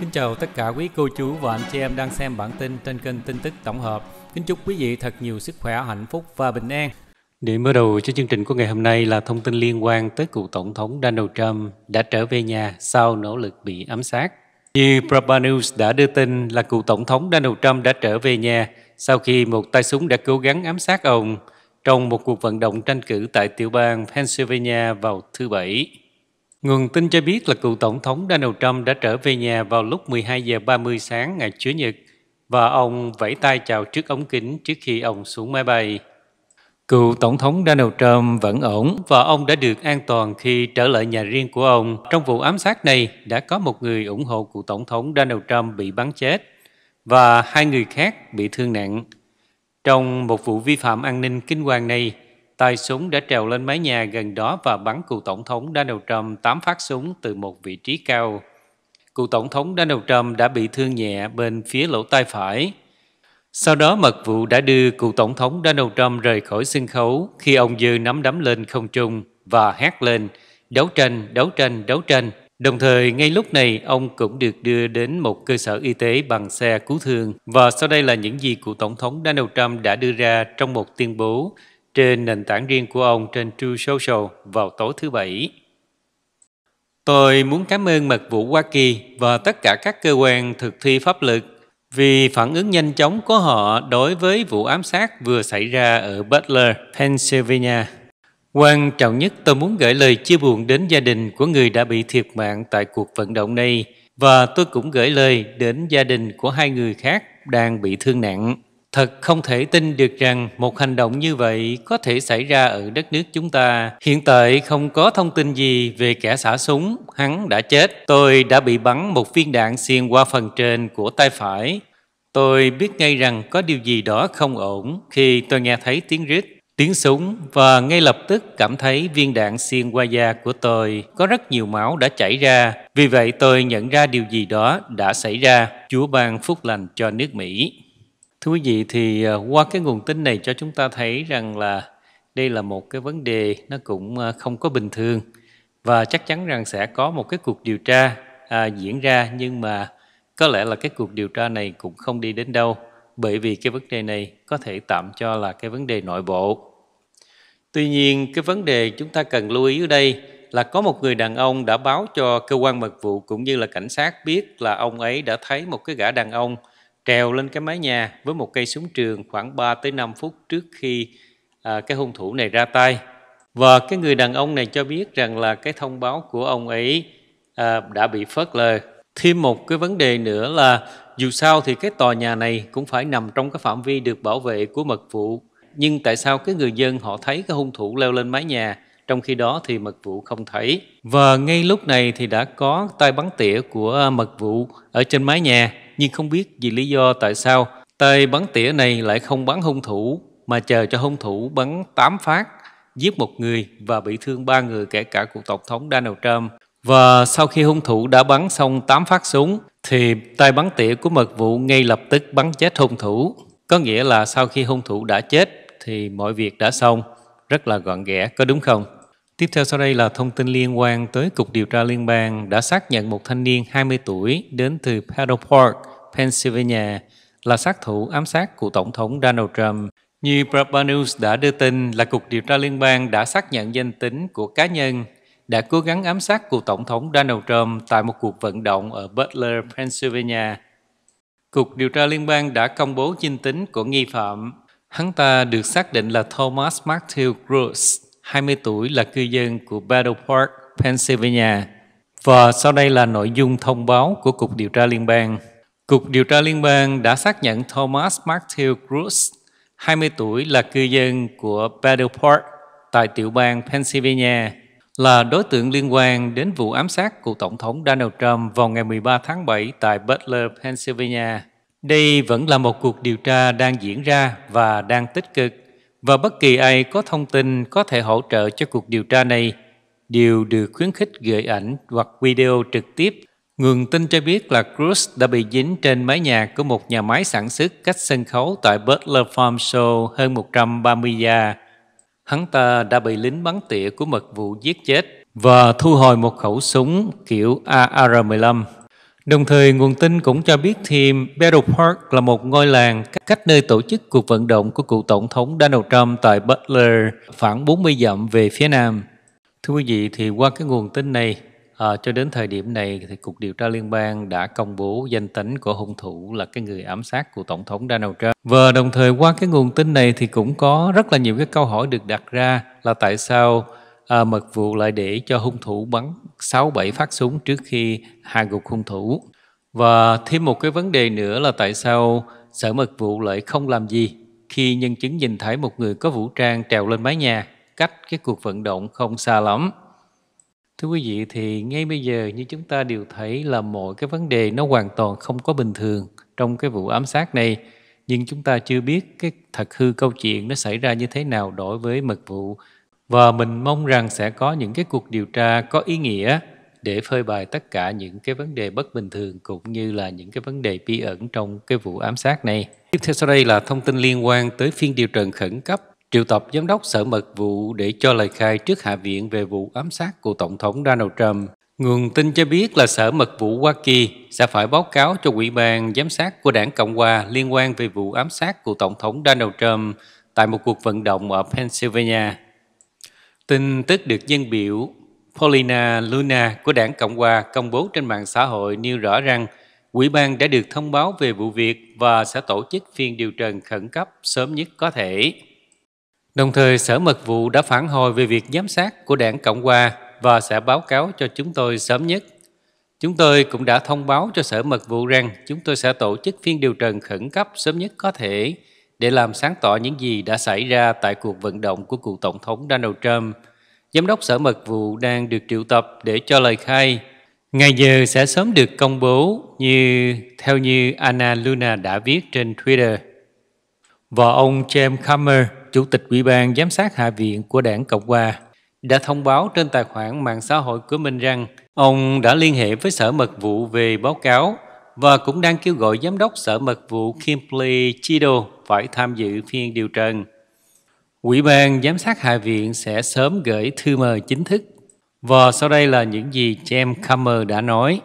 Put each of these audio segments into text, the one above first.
Kính chào tất cả quý cô chú và anh chị em đang xem bản tin trên kênh tin tức tổng hợp. Kính chúc quý vị thật nhiều sức khỏe, hạnh phúc và bình an. Điểm mở đầu cho chương trình của ngày hôm nay là thông tin liên quan tới cựu tổng thống Donald Trump đã trở về nhà sau nỗ lực bị ám sát. Như Prabha News đã đưa tin là cựu tổng thống Donald Trump đã trở về nhà sau khi một tay súng đã cố gắng ám sát ông trong một cuộc vận động tranh cử tại tiểu bang Pennsylvania vào thứ Bảy. Nguồn tin cho biết là cựu Tổng thống Donald Trump đã trở về nhà vào lúc 12 giờ 30 sáng ngày Chủ nhật và ông vẫy tay chào trước ống kính trước khi ông xuống máy bay. Cựu Tổng thống Donald Trump vẫn ổn và ông đã được an toàn khi trở lại nhà riêng của ông. Trong vụ ám sát này, đã có một người ủng hộ cựu Tổng thống Donald Trump bị bắn chết và hai người khác bị thương nặng. Trong một vụ vi phạm an ninh kinh hoàng này, Tay súng đã trèo lên mái nhà gần đó và bắn cựu tổng thống Donald Trump 8 phát súng từ một vị trí cao. Cựu tổng thống Donald Trump đã bị thương nhẹ bên phía lỗ tai phải. Sau đó mật vụ đã đưa cựu tổng thống Donald Trump rời khỏi sân khấu khi ông dư nắm đấm lên không trung và hét lên đấu tranh, đấu tranh, đấu tranh. Đồng thời, ngay lúc này, ông cũng được đưa đến một cơ sở y tế bằng xe cứu thương. Và sau đây là những gì cựu Tổng thống Donald Trump đã đưa ra trong một tuyên bố trên nền tảng riêng của ông trên True Social vào tối thứ Bảy. Tôi muốn cảm ơn Mật vụ Hoa Kỳ và tất cả các cơ quan thực thi pháp luật vì phản ứng nhanh chóng của họ đối với vụ ám sát vừa xảy ra ở Butler, Pennsylvania. Quan trọng nhất tôi muốn gửi lời chia buồn đến gia đình của người đã bị thiệt mạng tại cuộc vận động này và tôi cũng gửi lời đến gia đình của hai người khác đang bị thương nặng. Thật không thể tin được rằng một hành động như vậy có thể xảy ra ở đất nước chúng ta. Hiện tại không có thông tin gì về kẻ xả súng, hắn đã chết. Tôi đã bị bắn một viên đạn xuyên qua phần trên của tay phải. Tôi biết ngay rằng có điều gì đó không ổn khi tôi nghe thấy tiếng rít, tiếng súng và ngay lập tức cảm thấy viên đạn xuyên qua da của tôi có rất nhiều máu đã chảy ra. Vì vậy tôi nhận ra điều gì đó đã xảy ra. Chúa ban phúc lành cho nước Mỹ. Thưa quý vị, thì ờ, qua cái nguồn tin này cho chúng ta thấy rằng là đây là một cái vấn đề nó cũng ờ, không có bình thường và chắc chắn rằng sẽ có một cái cuộc điều tra à, diễn ra nhưng mà có lẽ là cái cuộc điều tra này cũng không đi đến đâu bởi vì cái vấn đề này có thể tạm cho là cái vấn đề nội bộ. Tuy nhiên, cái vấn đề chúng ta cần lưu ý ở đây là có một người đàn ông đã báo cho cơ quan mật vụ cũng như là cảnh sát biết là ông ấy đã thấy một cái gã đàn ông trèo lên cái mái nhà với một cây súng trường khoảng 3 tới 5 phút trước khi à, cái hung thủ này ra tay. Và cái người đàn ông này cho biết rằng là cái thông báo của ông ấy à, đã bị phớt lờ. Thêm một cái vấn đề nữa là dù sao thì cái tòa nhà này cũng phải nằm trong cái phạm vi được bảo vệ của mật vụ. Nhưng tại sao cái người dân họ thấy cái hung thủ leo lên mái nhà trong khi đó thì mật vụ không thấy. Và ngay lúc này thì đã có tay bắn tỉa của mật vụ ở trên mái nhà nhưng không biết vì lý do tại sao tay bắn tỉa này lại không bắn hung thủ mà chờ cho hung thủ bắn 8 phát, giết một người và bị thương ba người kể cả cuộc tổng thống Donald Trump. Và sau khi hung thủ đã bắn xong 8 phát súng thì tay bắn tỉa của mật vụ ngay lập tức bắn chết hung thủ. Có nghĩa là sau khi hung thủ đã chết thì mọi việc đã xong, rất là gọn ghẽ, có đúng không? Tiếp theo sau đây là thông tin liên quan tới Cục Điều tra Liên bang đã xác nhận một thanh niên 20 tuổi đến từ Paddle Park, Pennsylvania là sát thủ ám sát của Tổng thống Donald Trump. Như Prabha News đã đưa tin là Cục Điều tra Liên bang đã xác nhận danh tính của cá nhân đã cố gắng ám sát cựu Tổng thống Donald Trump tại một cuộc vận động ở Butler, Pennsylvania. Cục Điều tra Liên bang đã công bố danh tính của nghi phạm. Hắn ta được xác định là Thomas Matthew Gross, 20 tuổi là cư dân của Battle Park, Pennsylvania. Và sau đây là nội dung thông báo của Cục Điều tra Liên bang. Cục Điều tra Liên bang đã xác nhận Thomas Matthew Cruz, 20 tuổi là cư dân của Battle Park tại tiểu bang Pennsylvania, là đối tượng liên quan đến vụ ám sát của Tổng thống Donald Trump vào ngày 13 tháng 7 tại Butler, Pennsylvania. Đây vẫn là một cuộc điều tra đang diễn ra và đang tích cực và bất kỳ ai có thông tin có thể hỗ trợ cho cuộc điều tra này đều được khuyến khích gửi ảnh hoặc video trực tiếp. Nguồn tin cho biết là Cruz đã bị dính trên mái nhà của một nhà máy sản xuất cách sân khấu tại Butler Farm Show hơn 130 gia. Hắn ta đã bị lính bắn tỉa của mật vụ giết chết và thu hồi một khẩu súng kiểu AR-15 Đồng thời, nguồn tin cũng cho biết thêm Battle Park là một ngôi làng cách nơi tổ chức cuộc vận động của cựu tổng thống Donald Trump tại Butler khoảng 40 dặm về phía nam. Thưa quý vị, thì qua cái nguồn tin này, à, cho đến thời điểm này thì Cục Điều tra Liên bang đã công bố danh tính của hung thủ là cái người ám sát của Tổng thống Donald Trump. Và đồng thời qua cái nguồn tin này thì cũng có rất là nhiều cái câu hỏi được đặt ra là tại sao à, mật vụ lại để cho hung thủ bắn 6-7 phát súng trước khi hạ gục hung thủ. Và thêm một cái vấn đề nữa là tại sao sở mật vụ lại không làm gì khi nhân chứng nhìn thấy một người có vũ trang trèo lên mái nhà cách cái cuộc vận động không xa lắm. Thưa quý vị thì ngay bây giờ như chúng ta đều thấy là mọi cái vấn đề nó hoàn toàn không có bình thường trong cái vụ ám sát này nhưng chúng ta chưa biết cái thật hư câu chuyện nó xảy ra như thế nào đối với mật vụ và mình mong rằng sẽ có những cái cuộc điều tra có ý nghĩa để phơi bày tất cả những cái vấn đề bất bình thường cũng như là những cái vấn đề bí ẩn trong cái vụ ám sát này. Tiếp theo sau đây là thông tin liên quan tới phiên điều trần khẩn cấp triệu tập giám đốc sở mật vụ để cho lời khai trước Hạ viện về vụ ám sát của Tổng thống Donald Trump. Nguồn tin cho biết là Sở Mật vụ Hoa Kỳ sẽ phải báo cáo cho Ủy ban Giám sát của đảng Cộng hòa liên quan về vụ ám sát của Tổng thống Donald Trump tại một cuộc vận động ở Pennsylvania. Tin tức được dân biểu Paulina Luna của đảng Cộng hòa công bố trên mạng xã hội nêu rõ rằng quỹ ban đã được thông báo về vụ việc và sẽ tổ chức phiên điều trần khẩn cấp sớm nhất có thể. Đồng thời, Sở Mật vụ đã phản hồi về việc giám sát của đảng Cộng hòa và sẽ báo cáo cho chúng tôi sớm nhất. Chúng tôi cũng đã thông báo cho Sở Mật vụ rằng chúng tôi sẽ tổ chức phiên điều trần khẩn cấp sớm nhất có thể để làm sáng tỏ những gì đã xảy ra tại cuộc vận động của cựu Tổng thống Donald Trump. Giám đốc Sở Mật vụ đang được triệu tập để cho lời khai. Ngày giờ sẽ sớm được công bố như theo như Anna Luna đã viết trên Twitter. Vợ ông James Comer, Chủ tịch Ủy ban Giám sát Hạ viện của đảng Cộng hòa, đã thông báo trên tài khoản mạng xã hội của mình rằng ông đã liên hệ với Sở Mật vụ về báo cáo và cũng đang kêu gọi Giám đốc Sở Mật vụ Kimberly Chido phải tham dự phiên điều trần. Ủy ban giám sát Hạ viện sẽ sớm gửi thư mời chính thức. Và sau đây là những gì James Comer đã nói.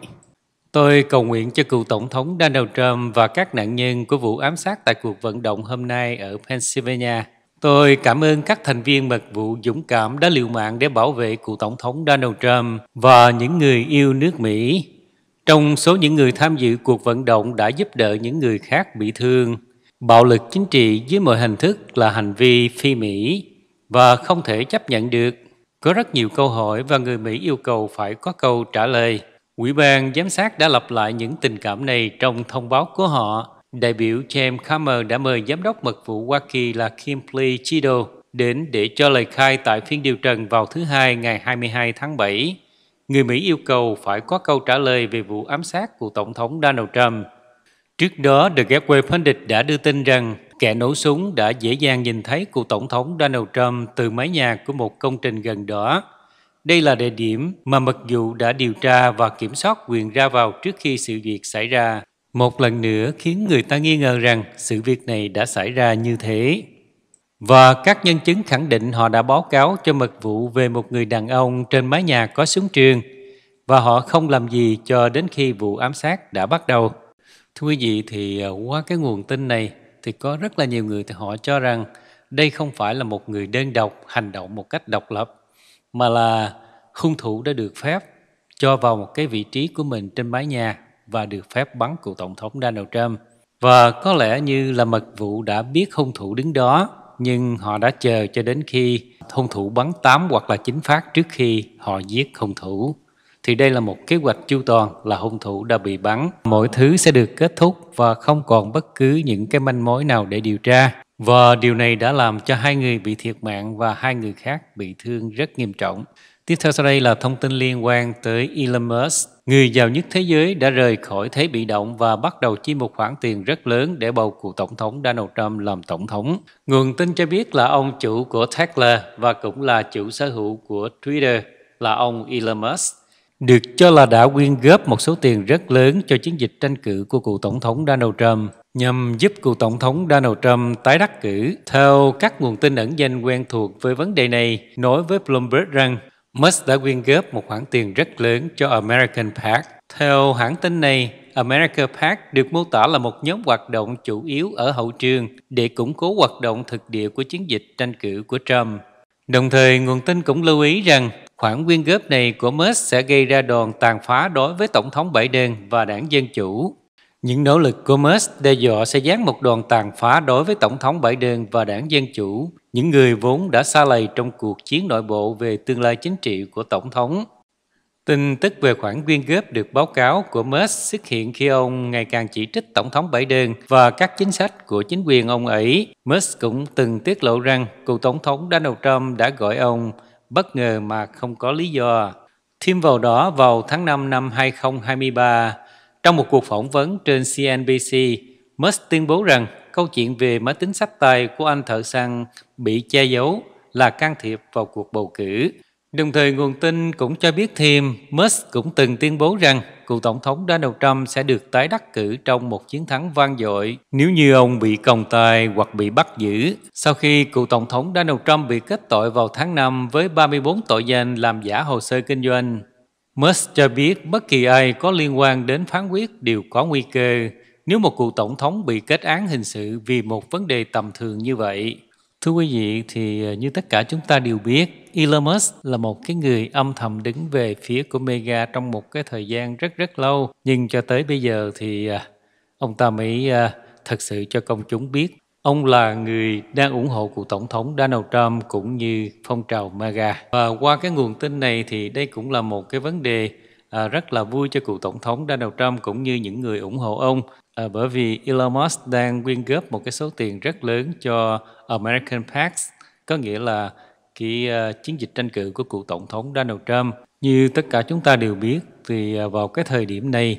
Tôi cầu nguyện cho cựu Tổng thống Donald Trump và các nạn nhân của vụ ám sát tại cuộc vận động hôm nay ở Pennsylvania. Tôi cảm ơn các thành viên mật vụ dũng cảm đã liều mạng để bảo vệ cựu Tổng thống Donald Trump và những người yêu nước Mỹ. Trong số những người tham dự cuộc vận động đã giúp đỡ những người khác bị thương, Bạo lực chính trị dưới mọi hình thức là hành vi phi Mỹ và không thể chấp nhận được. Có rất nhiều câu hỏi và người Mỹ yêu cầu phải có câu trả lời. Ủy ban giám sát đã lặp lại những tình cảm này trong thông báo của họ. Đại biểu James Comer đã mời giám đốc mật vụ Hoa Kỳ là Kim Kimberly Chido đến để cho lời khai tại phiên điều trần vào thứ Hai ngày 22 tháng 7. Người Mỹ yêu cầu phải có câu trả lời về vụ ám sát của Tổng thống Donald Trump Trước đó, The Gateway Pundit đã đưa tin rằng kẻ nổ súng đã dễ dàng nhìn thấy cựu Tổng thống Donald Trump từ mái nhà của một công trình gần đó. Đây là địa điểm mà mật vụ đã điều tra và kiểm soát quyền ra vào trước khi sự việc xảy ra. Một lần nữa khiến người ta nghi ngờ rằng sự việc này đã xảy ra như thế. Và các nhân chứng khẳng định họ đã báo cáo cho mật vụ về một người đàn ông trên mái nhà có súng trường và họ không làm gì cho đến khi vụ ám sát đã bắt đầu. Thưa quý vị thì à, qua cái nguồn tin này thì có rất là nhiều người thì họ cho rằng đây không phải là một người đơn độc hành động một cách độc lập mà là hung thủ đã được phép cho vào một cái vị trí của mình trên mái nhà và được phép bắn cựu tổng thống Donald Trump. Và có lẽ như là mật vụ đã biết hung thủ đứng đó nhưng họ đã chờ cho đến khi hung thủ bắn 8 hoặc là 9 phát trước khi họ giết hung thủ thì đây là một kế hoạch chu toàn là hung thủ đã bị bắn. Mọi thứ sẽ được kết thúc và không còn bất cứ những cái manh mối nào để điều tra. Và điều này đã làm cho hai người bị thiệt mạng và hai người khác bị thương rất nghiêm trọng. Tiếp theo sau đây là thông tin liên quan tới Elon Musk. Người giàu nhất thế giới đã rời khỏi thế bị động và bắt đầu chi một khoản tiền rất lớn để bầu cử tổng thống Donald Trump làm tổng thống. Nguồn tin cho biết là ông chủ của Tesla và cũng là chủ sở hữu của Twitter là ông Elon Musk được cho là đã quyên góp một số tiền rất lớn cho chiến dịch tranh cử của cựu Tổng thống Donald Trump nhằm giúp cựu Tổng thống Donald Trump tái đắc cử. Theo các nguồn tin ẩn danh quen thuộc với vấn đề này, nói với Bloomberg rằng Musk đã quyên góp một khoản tiền rất lớn cho American Pack. Theo hãng tin này, America Pack được mô tả là một nhóm hoạt động chủ yếu ở hậu trường để củng cố hoạt động thực địa của chiến dịch tranh cử của Trump. Đồng thời, nguồn tin cũng lưu ý rằng Khoản quyên góp này của Musk sẽ gây ra đòn tàn phá đối với Tổng thống Biden và đảng Dân Chủ. Những nỗ lực của Musk đe dọa sẽ dán một đòn tàn phá đối với Tổng thống Biden và đảng Dân Chủ, những người vốn đã xa lầy trong cuộc chiến nội bộ về tương lai chính trị của Tổng thống. Tin tức về khoản quyên góp được báo cáo của Musk xuất hiện khi ông ngày càng chỉ trích Tổng thống Biden và các chính sách của chính quyền ông ấy. Musk cũng từng tiết lộ rằng cựu Tổng thống Donald Trump đã gọi ông bất ngờ mà không có lý do. Thêm vào đó, vào tháng 5 năm 2023, trong một cuộc phỏng vấn trên CNBC, Musk tuyên bố rằng câu chuyện về máy tính sách tay của anh thợ săn bị che giấu là can thiệp vào cuộc bầu cử. Đồng thời nguồn tin cũng cho biết thêm Musk cũng từng tuyên bố rằng cựu Tổng thống Donald Trump sẽ được tái đắc cử trong một chiến thắng vang dội nếu như ông bị còng tài hoặc bị bắt giữ. Sau khi cựu Tổng thống Donald Trump bị kết tội vào tháng 5 với 34 tội danh làm giả hồ sơ kinh doanh, Musk cho biết bất kỳ ai có liên quan đến phán quyết đều có nguy cơ nếu một cựu Tổng thống bị kết án hình sự vì một vấn đề tầm thường như vậy. Thưa quý vị, thì ờ, như tất cả chúng ta đều biết, Elon Musk là một cái người âm thầm đứng về phía của Mega trong một cái thời gian rất rất lâu. Nhưng cho tới bây giờ thì ờ, ông ta mới ờ, thật sự cho công chúng biết. Ông là người đang ủng hộ cựu tổng thống Donald Trump cũng như phong trào MAGA. Và qua cái nguồn tin này thì đây cũng là một cái vấn đề rất là vui cho cựu tổng thống Donald Trump cũng như những người ủng hộ ông à, bởi vì Elon Musk đang quyên góp một cái số tiền rất lớn cho American PACs, có nghĩa là cái uh, chiến dịch tranh cử của cựu tổng thống Donald Trump. Như tất cả chúng ta đều biết thì uh, vào cái thời điểm này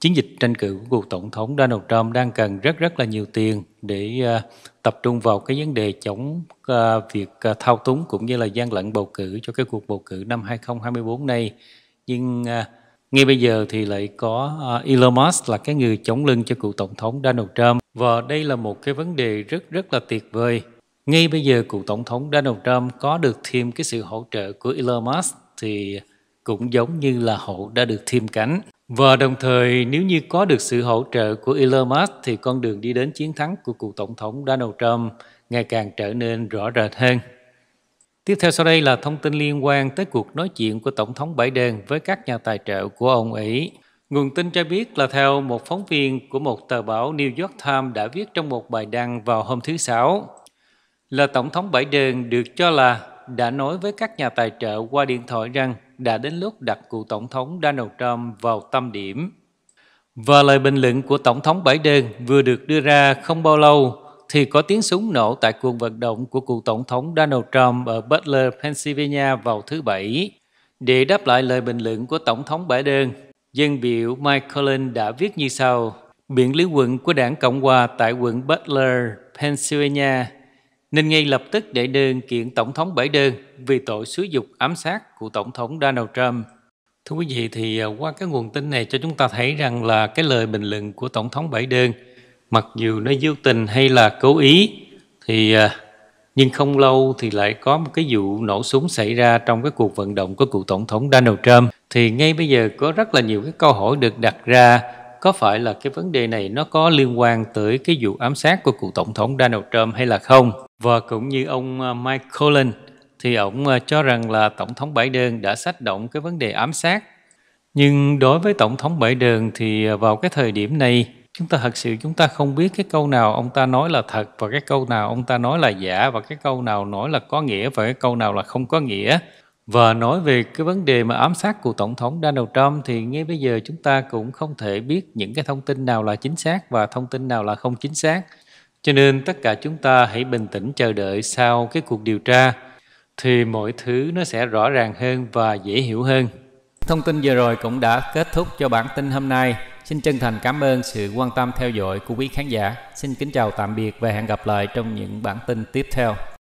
chiến dịch tranh cử của cựu tổng thống Donald Trump đang cần rất rất là nhiều tiền để uh, tập trung vào cái vấn đề chống uh, việc uh, thao túng cũng như là gian lận bầu cử cho cái cuộc bầu cử năm 2024 này. Nhưng uh, ngay bây giờ thì lại có à, Elon Musk là cái người chống lưng cho cựu tổng thống Donald Trump và đây là một cái vấn đề rất rất là tuyệt vời. Ngay bây giờ cựu tổng thống Donald Trump có được thêm cái sự hỗ trợ của Elon Musk thì cũng giống như là hậu đã được thêm cánh. Và đồng thời nếu như có được sự hỗ trợ của Elon Musk thì con đường đi đến chiến thắng của cựu tổng thống Donald Trump ngày càng trở nên rõ rệt hơn. Tiếp theo sau đây là thông tin liên quan tới cuộc nói chuyện của Tổng thống Biden với các nhà tài trợ của ông ấy. Nguồn tin cho biết là theo một phóng viên của một tờ báo New York Times đã viết trong một bài đăng vào hôm thứ Sáu, là Tổng thống Biden được cho là đã nói với các nhà tài trợ qua điện thoại rằng đã đến lúc đặt cựu Tổng thống Donald Trump vào tâm điểm. Và lời bình luận của Tổng thống Biden vừa được đưa ra không bao lâu thì có tiếng súng nổ tại cuộc vận động của cựu tổng thống Donald Trump ở Butler, Pennsylvania vào thứ Bảy. Để đáp lại lời bình luận của Tổng thống Biden, dân biểu Mike Collins đã viết như sau. Biện lý quận của đảng Cộng hòa tại quận Butler, Pennsylvania nên ngay lập tức đệ đơn kiện Tổng thống Biden vì tội xúi dục ám sát của Tổng thống Donald Trump. Thưa quý vị, thì à, qua cái nguồn tin này cho chúng ta thấy rằng là cái lời bình luận của Tổng thống Biden – mặc dù nó vô tình hay là cố ý thì à, nhưng không lâu thì lại có một cái vụ nổ súng xảy ra trong cái cuộc vận động của cựu tổng thống Donald Trump thì ngay bây giờ có rất là nhiều cái câu hỏi được đặt ra có phải là cái vấn đề này nó có liên quan tới cái vụ ám sát của cựu tổng thống Donald Trump hay là không và cũng như ông à, Mike Collins thì ông à, cho rằng là tổng thống Biden đã sách động cái vấn đề ám sát nhưng đối với tổng thống Biden thì vào cái thời điểm này chúng ta thật sự chúng ta không biết cái câu nào ông ta nói là thật và cái câu nào ông ta nói là giả và cái câu nào nói là có nghĩa và cái câu nào là không có nghĩa và nói về cái vấn đề mà ám sát của tổng thống Donald Trump thì ngay bây giờ chúng ta cũng không thể biết những cái thông tin nào là chính xác và thông tin nào là không chính xác cho nên tất cả chúng ta hãy bình tĩnh chờ đợi sau cái cuộc điều tra thì mọi thứ nó sẽ rõ ràng hơn và dễ hiểu hơn Thông tin vừa rồi cũng đã kết thúc cho bản tin hôm nay. Xin chân thành cảm ơn sự quan tâm theo dõi của quý khán giả. Xin kính chào tạm biệt và hẹn gặp lại trong những bản tin tiếp theo.